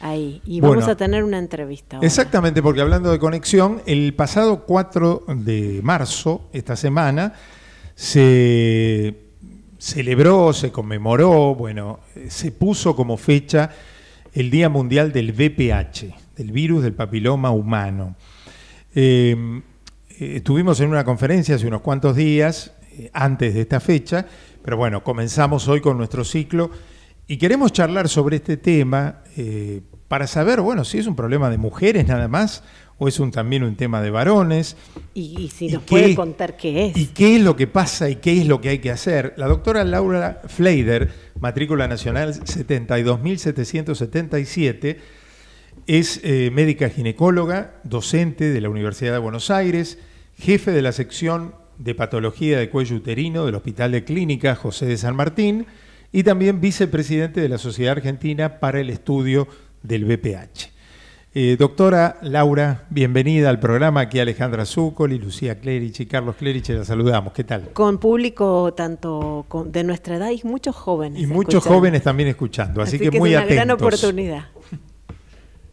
ahí y vamos a tener una entrevista. Exactamente, porque hablando de conexión, el pasado 4 de marzo, esta semana, se celebró, se conmemoró, bueno, se puso como fecha el Día Mundial del VPH, del virus del papiloma humano. Em, eh, estuvimos en una conferencia hace unos cuantos días, eh, antes de esta fecha, pero bueno, comenzamos hoy con nuestro ciclo y queremos charlar sobre este tema eh, para saber, bueno, si es un problema de mujeres nada más o es también un tema de varones. Y, si nos puede contar qué es. Y qué es lo que pasa y qué es lo que hay que hacer. La doctora Laura Fleider, matrícula nacional 72777, es eh, médica ginecóloga, docente de la Universidad de Buenos Aires, jefe de la sección de patología de cuello uterino del Hospital de Clínica José de San Martín y también vicepresidente de la Sociedad Argentina para el Estudio del BPH. Eh, doctora Laura, bienvenida al programa. Aquí Alejandra Zúcoli, Lucía y Carlos Clerici, la saludamos. ¿Qué tal? Con público tanto de nuestra edad y muchos jóvenes. Y muchos jóvenes también escuchando, así, que, muy es una gran oportunidad.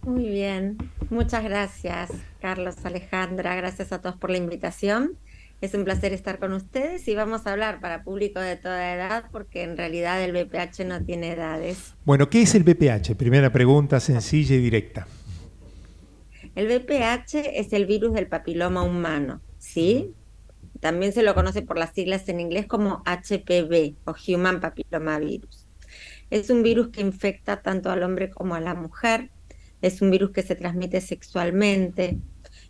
Muy bien, muchas gracias Carlos, Alejandra, gracias a todos por la invitación. Es un placer estar con ustedes y vamos a hablar para público de toda edad porque en realidad el BPH no tiene edades. Bueno, ¿qué es el BPH? Primera pregunta sencilla y directa. El BPH es el virus del papiloma humano, ¿sí? También se lo conoce por las siglas en inglés como HPV o Human Papilomavirus. Virus. Es un virus que infecta tanto al hombre como a la mujer. Es un virus que se transmite sexualmente,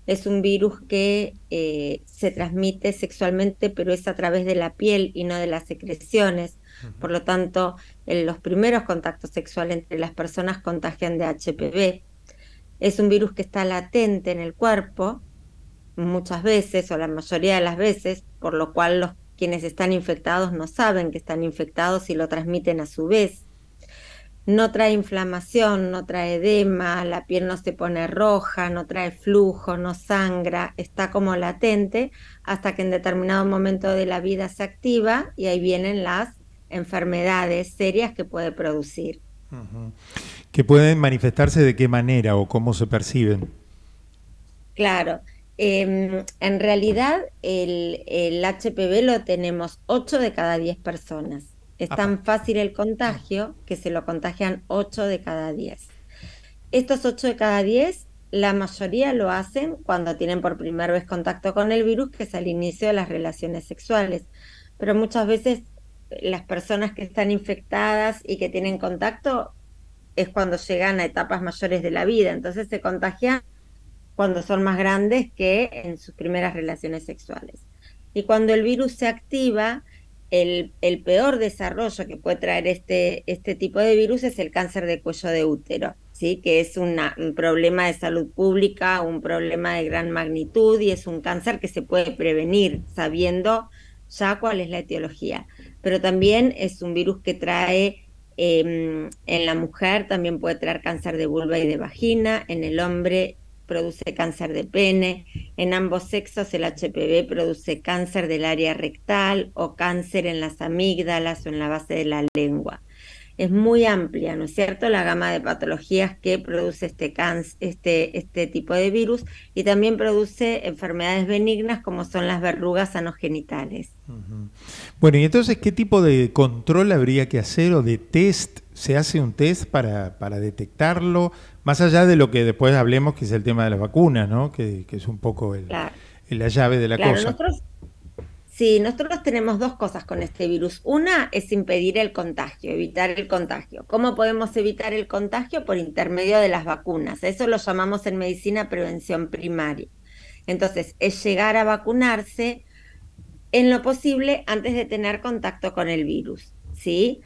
es un virus que eh, se transmite sexualmente, pero es a través de la piel y no de las secreciones. Por lo tanto, en los primeros contactos sexuales entre las personas contagian de HPV. Es un virus que está latente en el cuerpo muchas veces o la mayoría de las veces, por lo cual los quienes están infectados no saben que están infectados y lo transmiten a su vez no trae inflamación, no trae edema, la piel no se pone roja, no trae flujo, no sangra, está como latente hasta que en determinado momento de la vida se activa y ahí vienen las enfermedades serias que puede producir. ¿Que pueden manifestarse de qué manera o cómo se perciben? Claro, em, en realidad el, el HPV lo tenemos 8 de cada 10 personas es tan fácil el contagio ah. que se lo contagian 8 de cada 10. Estos 8 de cada 10, la mayoría lo hacen cuando tienen por primera vez contacto con el virus, que es al inicio de las relaciones sexuales. Pero muchas veces eh, las personas que están infectadas y que tienen contacto es cuando llegan a etapas mayores de la vida. Entonces se contagian cuando son más grandes que en sus primeras relaciones sexuales. Y cuando el virus se activa, el, peor desarrollo que puede traer este, este, tipo de virus es el cáncer de cuello de útero, ¿sí? que es un problema de salud pública, un problema de gran magnitud y es un cáncer que se puede prevenir sabiendo ya cuál es la etiología. Pero también es un virus que trae em, en la mujer, también puede traer cáncer de vulva y de vagina, en el hombre produce cáncer de pene, en ambos sexos el HPV produce cáncer del área rectal o cáncer en las amígdalas o en la base de la lengua. Es muy amplia, ¿no es cierto?, la gama de patologías que produce este, este, este, tipo de virus y también produce enfermedades benignas como son las verrugas anogenitales. Bueno, y entonces, ¿qué tipo de control habría que hacer o de test se hace un test para, para, detectarlo, más allá de lo que después hablemos, que es el tema de las vacunas, ¿no? que, que es un poco el, la llave de la cosa. Nosotros, sí, nosotros tenemos dos cosas con este virus. Una es impedir el contagio, evitar el contagio. ¿Cómo podemos evitar el contagio? Por intermedio de las vacunas. Eso lo llamamos en medicina prevención primaria. Entonces, es llegar a vacunarse en lo posible antes de tener contacto con el virus. ¿Sí?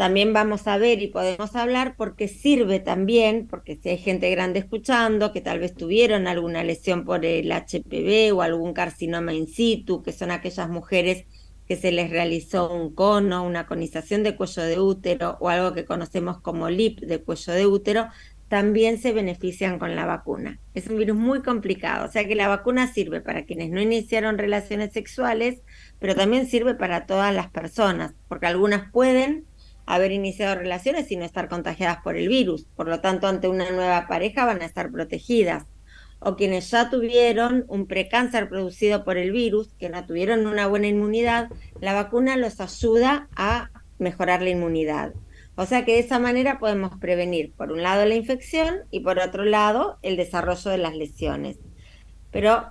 también vamos a ver y podemos hablar porque sirve también, porque si hay gente grande escuchando, que tal vez tuvieron alguna lesión por el HPV o algún carcinoma in situ, que son aquellas mujeres que se les realizó un cono, una conización de cuello de útero o algo que conocemos como LIP de cuello de útero, también se benefician con la vacuna. Es un virus muy complicado, o sea que la vacuna sirve para quienes no iniciaron relaciones sexuales, pero también sirve para todas las personas, porque algunas pueden haber iniciado relaciones y no estar contagiadas por el virus. Por lo tanto, ante una nueva pareja van a estar protegidas. O quienes ya tuvieron un precáncer producido por el virus, que no tuvieron una buena inmunidad, la vacuna los ayuda a mejorar la inmunidad. O sea que de esa manera podemos prevenir, por un lado, la infección y por otro lado, el desarrollo de las lesiones. Pero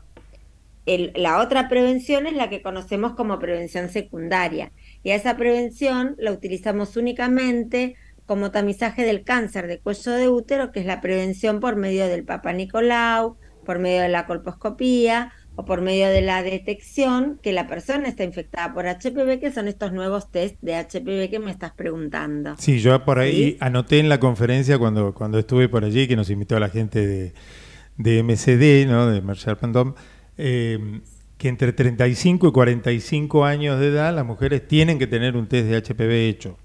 la otra prevención es la que conocemos como prevención secundaria, y a esa prevención la utilizamos únicamente como tamizaje del cáncer de cuello de útero, que es la prevención por medio del Papa Nicolau, por medio de la colposcopía o por medio de la detección que la persona está infectada por HPV, que son estos nuevos test de HPV que me estás preguntando. Sí, yo por ahí anoté en la conferencia cuando, cuando estuve por allí, que nos invitó a la gente de, de MCD, ¿no? de Marshall Pandom, eh, que entre 35 y 45 años de edad las mujeres tienen que tener un test de HPV hecho.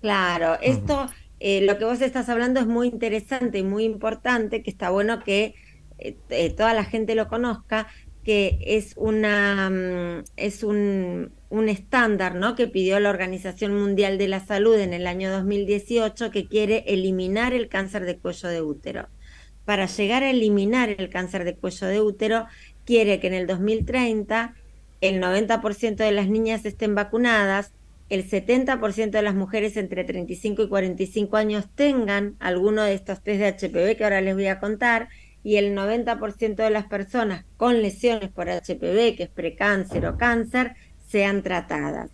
Claro, esto, eh, lo que vos estás hablando es muy interesante y muy importante, que está bueno que eh, eh, toda la gente lo conozca, que es una mm, es un, un, estándar ¿no? que pidió la Organización Mundial de la Salud en el año 2018 que quiere eliminar el cáncer de cuello de útero. Para llegar a eliminar el cáncer de cuello de útero quiere que en el 2030 el 90% de las niñas estén vacunadas, el 70% de las mujeres entre 35 y 45 años tengan alguno de estos test de HPV que ahora les voy a contar, y el 90% de las personas con lesiones por HPV, que es precáncer o cáncer, sean tratadas.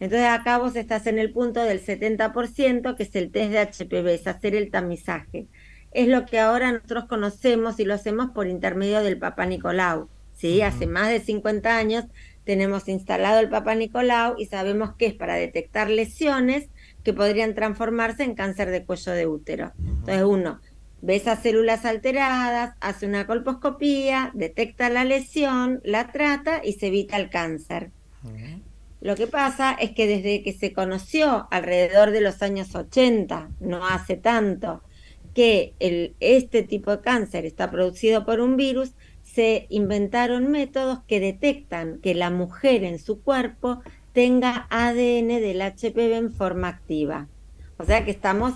Entonces acá vos estás en el punto del 70%, que es el test de HPV, es hacer el tamizaje es lo que ahora nosotros conocemos y lo hacemos por intermedio del Papa Nicolau. Hace más de 50 años tenemos instalado el Papa Nicolau y sabemos que es para detectar lesiones que podrían transformarse en cáncer de cuello de útero. Entonces uno ve esas células alteradas, hace una colposcopía, detecta la lesión, la trata y se evita el cáncer. Lo que pasa es que desde que se conoció alrededor de los años 80, no hace tanto, que este tipo de cáncer está producido por un virus, se inventaron métodos que detectan que la mujer en su cuerpo tenga ADN del HPV en forma activa. O sea que estamos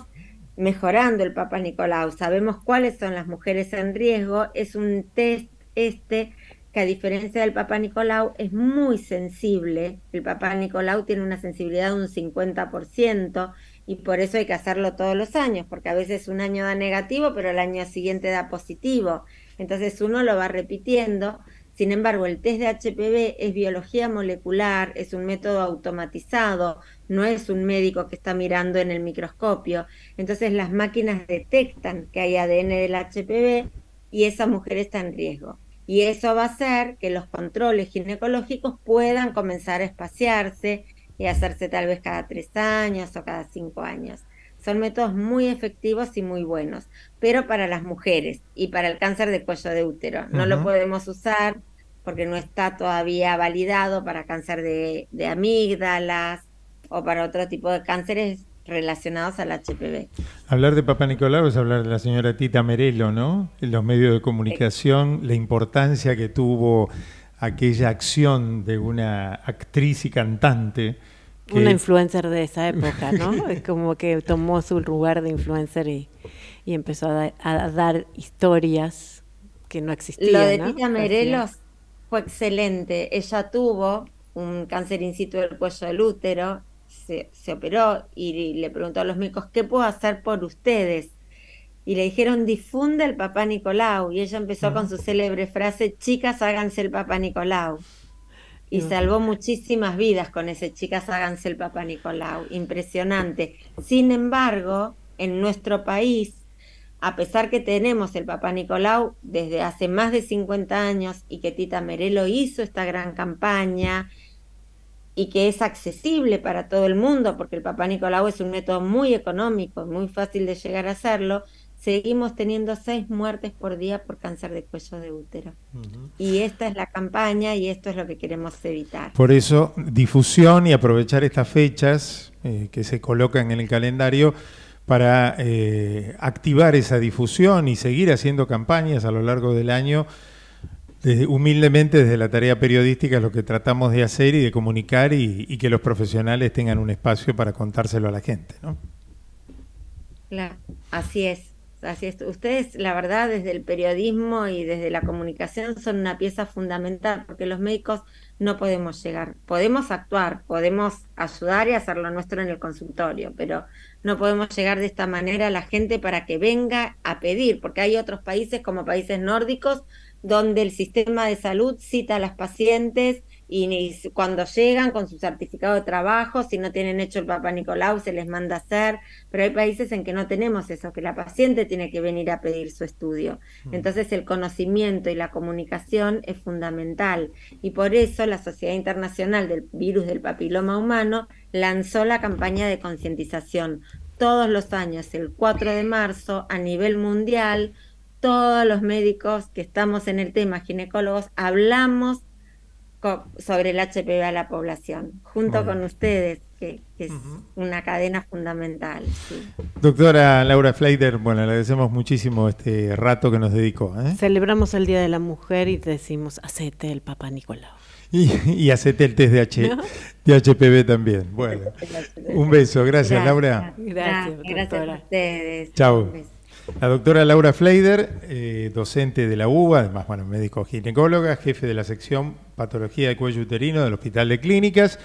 mejorando el Papa Nicolau. Sabemos cuáles son las mujeres en riesgo. Es un test este que a diferencia del Papa Nicolau es muy sensible. El Papa Nicolau tiene una sensibilidad de un 50% y por eso hay que hacerlo todos los años, porque a veces un año da negativo, pero el año siguiente da positivo. Entonces uno lo va repitiendo. Sin embargo, el test de HPV es biología molecular, es un método automatizado, no es un médico que está mirando en el microscopio. Entonces las máquinas detectan que hay ADN del HPV y esa mujer está en riesgo. Y eso va a hacer que los controles ginecológicos puedan comenzar a espaciarse, y hacerse tal vez cada tres años o cada cinco años. Son métodos muy efectivos y muy buenos, pero para las mujeres y para el cáncer de cuello de útero. No lo podemos usar porque no está todavía validado para cáncer de, amígdalas o para otro tipo de cánceres relacionados al HPV. Hablar de Papa Nicolau es hablar de la señora Tita Merelo, ¿no? En los medios de comunicación, la importancia que tuvo aquella acción de una actriz y cantante una influencer de esa época, ¿no? es como que tomó su lugar de influencer y, empezó a, dar historias que no existían. Lo de Tita fue excelente. Ella tuvo un cáncer in situ del cuello del útero, se, se operó y le preguntó a los médicos, ¿qué puedo hacer por ustedes? y le dijeron difunde el papá Nicolau y ella empezó mm. con su célebre frase chicas háganse el papá Nicolau y salvó muchísimas vidas con ese Chicas háganse el Papá Nicolau, impresionante. Sin embargo, en nuestro país, a pesar que tenemos el Papá Nicolau desde hace más de 50 años y que Tita Merelo hizo esta gran campaña y que es accesible para todo el mundo, porque el Papá Nicolau es un método muy económico, muy fácil de llegar a hacerlo, seguimos teniendo seis muertes por día por cáncer de cuello de útero. Y esta es la campaña y esto es lo que queremos evitar. Por eso, difusión y aprovechar estas fechas eh, que se colocan en el calendario para eh, activar esa difusión y seguir haciendo campañas a lo largo del año. humildemente desde la tarea periodística es lo que tratamos de hacer y de comunicar y, que los profesionales tengan un espacio para contárselo a la gente. ¿no? así es. Así es. Ustedes, la verdad, desde el periodismo y desde la comunicación son una pieza fundamental porque los médicos no podemos llegar. Podemos actuar, podemos ayudar y hacer lo nuestro en el consultorio, pero no podemos llegar de esta manera a la gente para que venga a pedir, porque hay otros países como países nórdicos donde el sistema de salud cita a las pacientes y, cuando llegan con su certificado de trabajo, si no tienen hecho el Papa Nicolau, se les manda a hacer, pero hay países en que no tenemos eso, que la paciente tiene que venir a pedir su estudio. Mm. Entonces el conocimiento y la comunicación es fundamental y por eso la Sociedad Internacional del Virus del Papiloma Humano lanzó la campaña de concientización todos los años, el 4 de marzo, a nivel mundial. Todos los médicos que estamos en el tema, ginecólogos, hablamos sobre el HPV a la población, junto con ustedes, que, es una cadena fundamental. Doctora Laura Fleider, bueno, agradecemos muchísimo este rato que nos dedicó. ¿eh? Celebramos el Día de la Mujer y decimos, Acetel el Papa Nicolau. Y, y el test de, HPV también. Bueno, un beso. Gracias, Laura. Gracias, gracias a ustedes. Chao. La doctora Laura Fleider, eh, docente de la UBA, además, bueno, médico ginecóloga, jefe de la sección Patología de Cuello Uterino del Hospital de Clínicas.